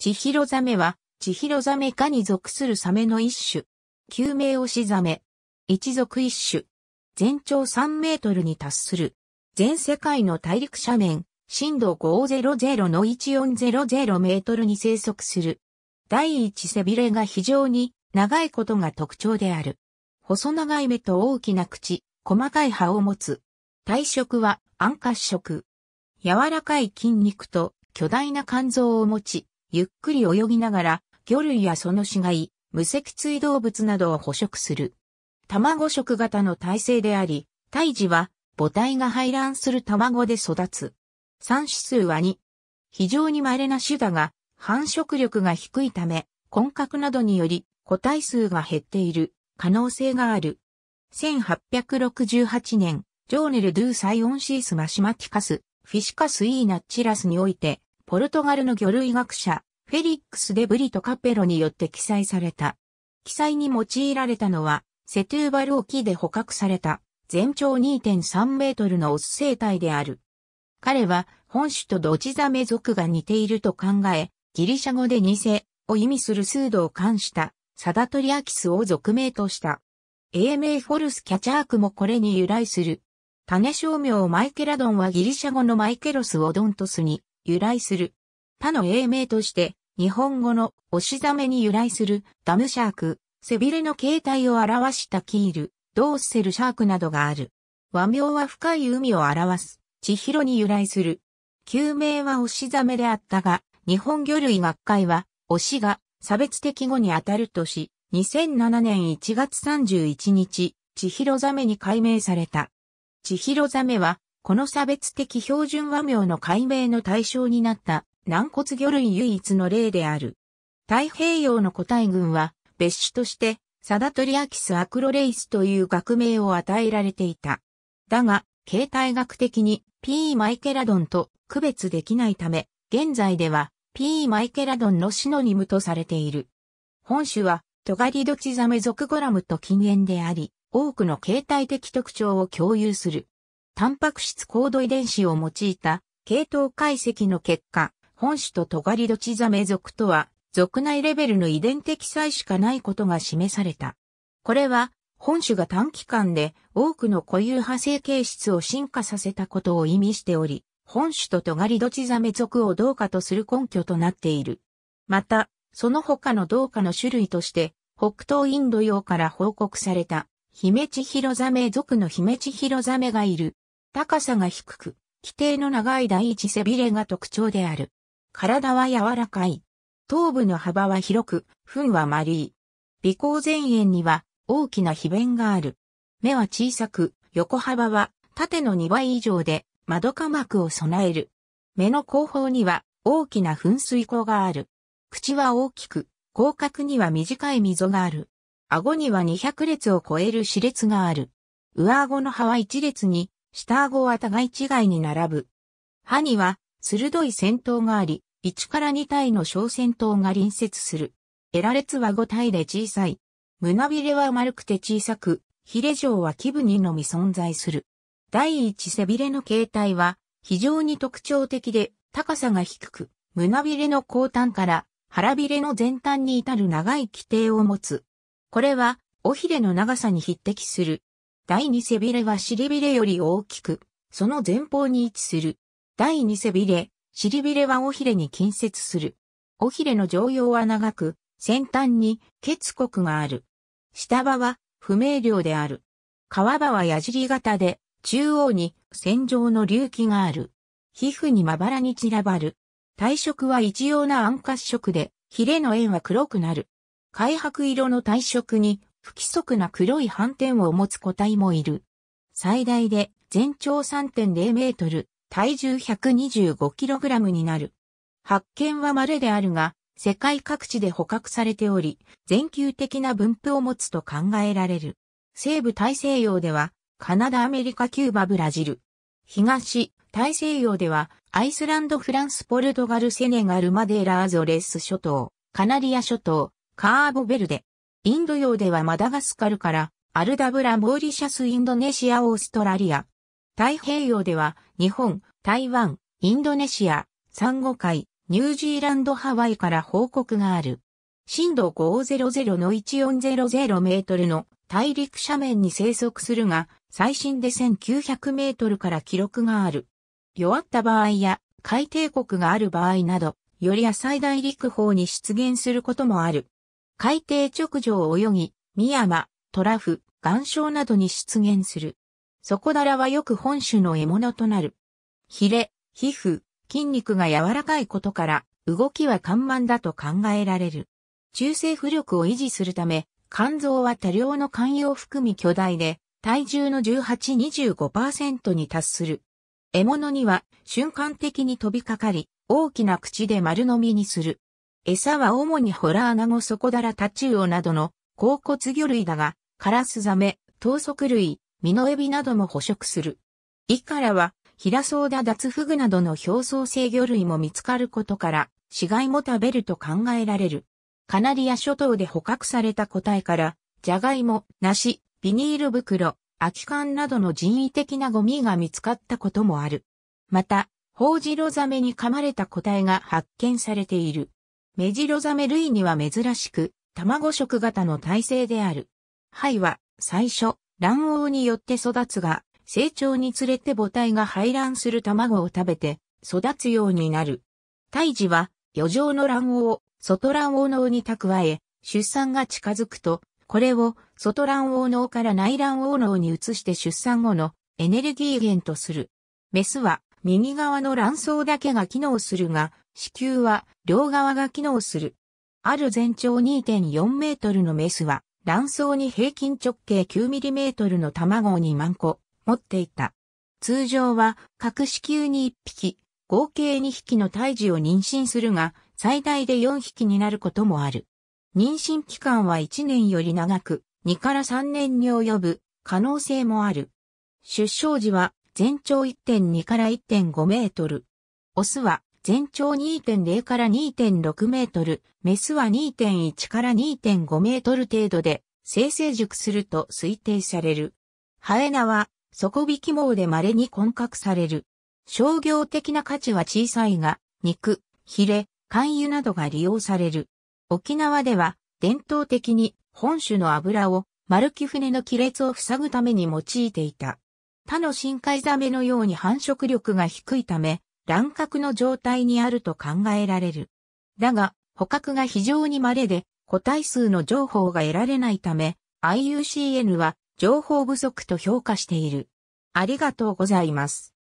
千尋ザメは、千尋ザメ科に属するサメの一種。救命をしザメ。一属一種。全長3メートルに達する。全世界の大陸斜面、深度500の1400メートルに生息する。第一背びれが非常に長いことが特徴である。細長い目と大きな口、細かい歯を持つ。体色は暗褐色。柔らかい筋肉と巨大な肝臓を持ち、ゆっくり泳ぎながら、魚類やその死骸、無脊椎動物などを捕食する。卵食型の体制であり、胎児は母体が排卵する卵で育つ。産子数は2。非常に稀な種だが、繁殖力が低いため、混獲などにより個体数が減っている可能性がある。1868年、ジョーネル・ドゥ・サイオンシース・マシマティカス、フィシカス・イー・ナッチラスにおいて、ポルトガルの魚類学者、フェリックス・デブリとカペロによって記載された。記載に用いられたのは、セトゥーバル沖で捕獲された、全長2.3メートルのオス生態である。彼は、本種とドチザメ族が似ていると考え、ギリシャ語で偽を意味する数度を冠した、サダトリアキスを俗名とした。英名フォルスキャチャークもこれに由来する。種商名マイケラドンはギリシャ語のマイケロスをドントスに、由来する。他の英名として、日本語の押しざめに由来するダムシャーク、背びれの形態を表したキール、ドーセルシャークなどがある。和名は深い海を表す、千尋に由来する。旧名は押しざめであったが、日本魚類学会は、押しが差別的語にあたるとし、2007年1月31日、千尋ザメに改名された。千尋ザメはこの差別的標準和名の解明の対象になった軟骨魚類唯一の例である。太平洋の個体群は別種としてサダトリアキスアクロレイスという学名を与えられていた。だが、形態学的に P. マイケラドンと区別できないため、現在では P. マイケラドンのシノニムとされている。本種はトガリドチザメ属ゴラムと近縁であり、多くの形態的特徴を共有する。タンパク質コード遺伝子を用いた系統解析の結果、本種とトガリドチザメ属とは、属内レベルの遺伝的差しかないことが示された。これは、本種が短期間で多くの固有派生形質を進化させたことを意味しており、本種とトガリドチザメ属を同化とする根拠となっている。また、その他の同化の種類として、北東インド洋から報告された、ヒメチヒロザメ属のヒメチヒロザメがいる。高さが低く、規定の長い第一背びれが特徴である。体は柔らかい。頭部の幅は広く、糞は丸い。鼻孔前縁には大きな皮弁がある。目は小さく、横幅は縦の2倍以上で、窓下膜を備える。目の後方には大きな噴水孔がある。口は大きく、広角には短い溝がある。顎には200列を超える歯列がある。上顎の歯は1列に下顎は互い違いに並ぶ。歯には鋭い先頭があり、1から2体の小先頭が隣接する。得られつは5体で小さい。胸びれは丸くて小さく、ヒレ状は基部にのみ存在する。第一背びれの形態は非常に特徴的で高さが低く、胸びれの後端から腹びれの前端に至る長い規定を持つ。これは、尾ひれの長さに匹敵する第二背びれは尻びれより大きく、その前方に位置する。第二背びれ、尻びれは尾ひれに近接する。尾ひれの常用は長く、先端に結骨がある。下場は不明瞭である。川場は矢尻型で、中央に線状の隆起がある。皮膚にまばらに散らばる。体色は一様な暗褐色で、ヒレの円は黒くなる。開白色の体色に不規則な黒い斑点を持つ個体もいる。最大で全長3.0メートル、体重1 2 5ラムになる。発見は稀であるが、世界各地で捕獲されており、全球的な分布を持つと考えられる。西部大西洋では、カナダ、アメリカ、キューバ、ブラジル。東、大西洋では、アイスランド、フランス、ポルトガル、セネガル、マデーラ、アゾレス諸島、カナリア諸島、カーボベルデ、インド洋ではマダガスカルからアルダブラ、モーリシャス、インドネシア、オーストラリア。太平洋では日本、台湾、インドネシア、サンゴ海、ニュージーランド、ハワイから報告がある。震度500の1400メートルの大陸斜面に生息するが、最新で1900メートルから記録がある。弱った場合や海底国がある場合など、より浅い大陸方に出現することもある。海底直上を泳ぎ、ミヤマ、トラフ、岩礁などに出現する。底だらはよく本種の獲物となる。ヒレ、皮膚、筋肉が柔らかいことから、動きは緩慢だと考えられる。中性浮力を維持するため、肝臓は多量の肝油を含み巨大で、体重の18-25%に達する。獲物には瞬間的に飛びかかり、大きな口で丸飲みにする。餌は主にホラアナゴソコダラタチウオなどの甲骨魚類だが、カラスザメ、ソク類、ミノエビなども捕食する。イカラは、ヒラソウダダツフグなどの表層性魚類も見つかることから、死骸も食べると考えられる。カナリア諸島で捕獲された個体から、ジャガイモ、ナシ、ビニール袋、空き缶などの人為的なゴミが見つかったこともある。また、ホウジロザメに噛まれた個体が発見されている。メジロザメ類には珍しく、卵食型の体制である。肺は、最初、卵黄によって育つが、成長につれて母体が排卵する卵を食べて、育つようになる。胎児は、余剰の卵黄、を、外卵黄脳に蓄え、出産が近づくと、これを外卵黄脳から内卵黄脳に移して出産後のエネルギー源とする。メスは右側の卵巣だけが機能するが、子宮は両側が機能する。ある全長2.4メートルのメスは卵巣に平均直径9ミリメートルの卵を2万個持っていた。通常は各子宮に1匹、合計2匹の胎児を妊娠するが、最大で4匹になることもある。妊娠期間は1年より長く、2から3年に及ぶ可能性もある。出生時は全長1.2から1.5メートル。オスは全長2.0から2.6メートル、メスは2.1から2.5メートル程度で、生成熟すると推定される。ハエナは底引き網で稀に混獲される。商業的な価値は小さいが、肉、ヒレ、肝油などが利用される。沖縄では伝統的に本種の油を丸木船の亀裂を塞ぐために用いていた。他の深海ザメのように繁殖力が低いため、乱獲の状態にあると考えられる。だが、捕獲が非常に稀で、個体数の情報が得られないため、IUCN は情報不足と評価している。ありがとうございます。